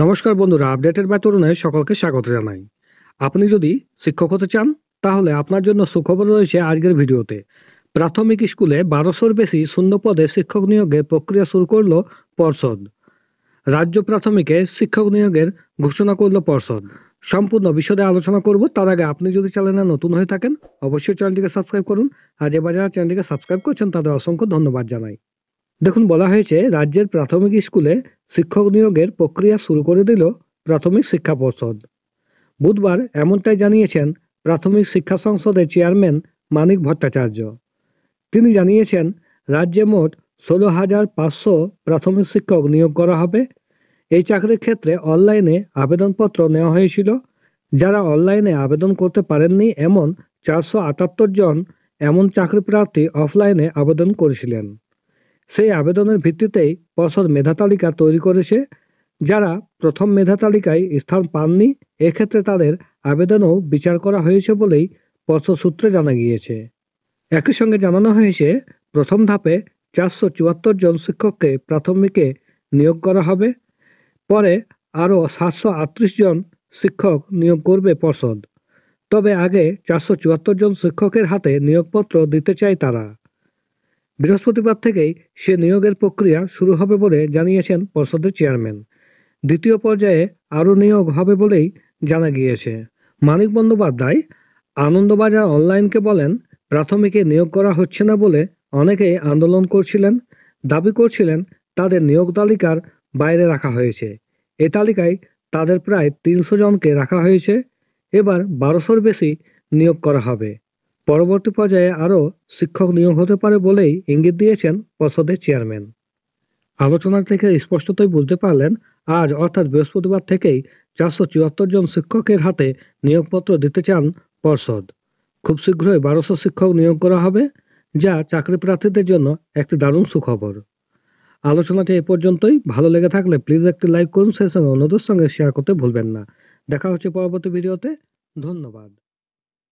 নমস্কার বন্ধুরা আপডেটের বা সকলকে স্বাগত জানাই আপনি যদি শিক্ষক হতে চান তাহলে আপনার জন্য সুখবর রয়েছে আজকের ভিডিওতে প্রাথমিক স্কুলে বারোশোর বেশি শূন্য পদে শিক্ষক নিয়োগে প্রক্রিয়া শুরু করল পর্ষদ রাজ্য প্রাথমিকে শিক্ষক নিয়োগের ঘোষণা করল পর্ষদ সম্পূর্ণ বিষয়ে আলোচনা করব তার আগে আপনি যদি চ্যানেলে নতুন হয়ে থাকেন অবশ্যই চ্যানেলটিকে সাবস্ক্রাইব করুন আর যে যারা চ্যানেলটিকে সাবস্ক্রাইব করছেন তাদের অসংখ্য ধন্যবাদ জানাই দেখুন বলা হয়েছে রাজ্যের প্রাথমিক স্কুলে শিক্ষক নিয়োগের প্রক্রিয়া শুরু করে দিল প্রাথমিক শিক্ষা পর্ষদ বুধবার এমনটাই জানিয়েছেন প্রাথমিক শিক্ষা সংসদের চেয়ারম্যান মানিক ভট্টাচার্য তিনি জানিয়েছেন রাজ্যে মোট ষোলো হাজার পাঁচশো প্রাথমিক শিক্ষক নিয়োগ করা হবে এই চাকরির ক্ষেত্রে অনলাইনে আবেদনপত্র নেওয়া হয়েছিল যারা অনলাইনে আবেদন করতে পারেননি এমন চারশো আটাত্তর জন এমন চাকরি প্রার্থী অফলাইনে আবেদন করেছিলেন সেই আবেদনের ভিত্তিতেই পর্ষদ মেধা তালিকা তৈরি করেছে যারা প্রথম মেধা তালিকায় স্থান পাননি এক্ষেত্রে তাদের আবেদনও বিচার করা হয়েছে বলেই পর্ষদ সূত্রে জানা গিয়েছে একই সঙ্গে জানানো হয়েছে প্রথম ধাপে চারশো চুয়াত্তর জন শিক্ষককে প্রাথমিকে নিয়োগ করা হবে পরে আরও সাতশো আটত্রিশ জন শিক্ষক নিয়োগ করবে পর্ষদ তবে আগে চারশো চুয়াত্তর জন শিক্ষকের হাতে নিয়োগপত্র দিতে চায় তারা বৃহস্পতিবার থেকেই সে নিয়োগের প্রক্রিয়া শুরু হবে বলে জানিয়েছেন পর্ষদের চেয়ারম্যান দ্বিতীয় পর্যায়ে আরও নিয়োগ হবে বলেই জানা গিয়েছে মানিক বন্দ্যোপাধ্যায় আনন্দবাজার অনলাইনকে বলেন প্রাথমিকে নিয়োগ করা হচ্ছে না বলে অনেকেই আন্দোলন করছিলেন দাবি করছিলেন তাদের নিয়োগ তালিকার বাইরে রাখা হয়েছে এ তালিকায় তাদের প্রায় তিনশো জনকে রাখা হয়েছে এবার বারোশোর বেশি নিয়োগ করা হবে পরবর্তী পর্যায়ে আরও শিক্ষক নিয়োগ হতে পারে বলেই ইঙ্গিত দিয়েছেন পর্ষদের চেয়ারম্যান আলোচনা থেকে স্পষ্টতই বুঝতে পারলেন আজ অর্থাৎ বৃহস্পতিবার থেকেই চারশো চুয়াত্তর জন শিক্ষকের হাতে নিয়োগপত্র দিতে চান পর্ষদ খুব শীঘ্রই বারোশো শিক্ষক নিয়োগ করা হবে যা চাকরি প্রার্থীদের জন্য একটি দারুণ সুখবর আলোচনাটি এ পর্যন্তই ভালো লেগে থাকলে প্লিজ একটি লাইক করুন সেই সঙ্গে অন্যদের সঙ্গে শেয়ার করতে ভুলবেন না দেখা হচ্ছে পরবর্তী ভিডিওতে ধন্যবাদ